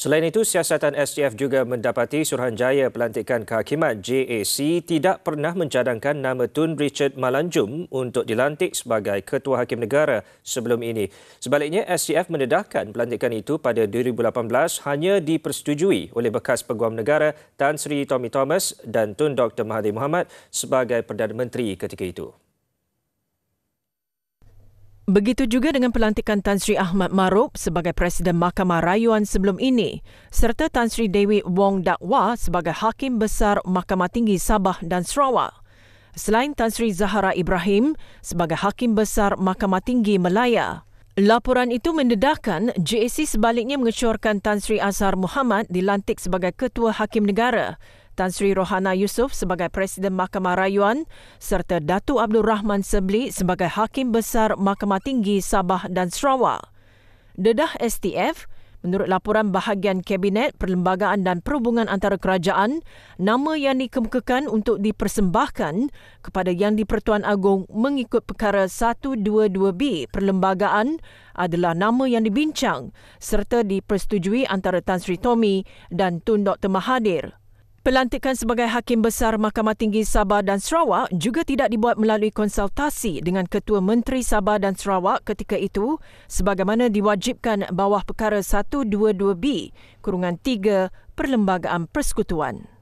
Selain itu, siasatan SGF juga mendapati Suruhanjaya pelantikan kehakiman JAC tidak pernah mencadangkan nama Tun Richard Malanjum untuk dilantik sebagai Ketua Hakim Negara sebelum ini. Sebaliknya, SGF mendedahkan pelantikan itu pada 2018 hanya dipersetujui oleh bekas peguam negara Tan Sri Tommy Thomas dan Tun Dr. Mahathir Mohamad sebagai Perdana Menteri ketika itu. Begitu juga dengan pelantikan Tan Sri Ahmad Marup sebagai Presiden Mahkamah Rayuan sebelum ini serta Tan Sri Dewi Wong Dakwa sebagai Hakim Besar Mahkamah Tinggi Sabah dan Sarawak. Selain Tan Sri Zahara Ibrahim sebagai Hakim Besar Mahkamah Tinggi Melaya. Laporan itu mendedahkan JAC sebaliknya mengecorkan Tan Sri Azhar Muhammad dilantik sebagai Ketua Hakim Negara Tan Sri Rohana Yusof sebagai Presiden Mahkamah Rayuan serta Datuk Abdul Rahman Sebli sebagai Hakim Besar Mahkamah Tinggi Sabah dan Sarawak. Dedah STF, menurut laporan bahagian Kabinet Perlembagaan dan Perhubungan Antara Kerajaan, nama yang dikemukakan untuk dipersembahkan kepada Yang di-Pertuan Agong mengikut perkara 122B Perlembagaan adalah nama yang dibincang serta dipersetujui antara Tan Sri Tommy dan Tun Dr. Mahathir. Pelantikan sebagai Hakim Besar Mahkamah Tinggi Sabah dan Sarawak juga tidak dibuat melalui konsultasi dengan Ketua Menteri Sabah dan Sarawak ketika itu sebagaimana diwajibkan bawah perkara 122B kurungan 3 Perlembagaan Persekutuan.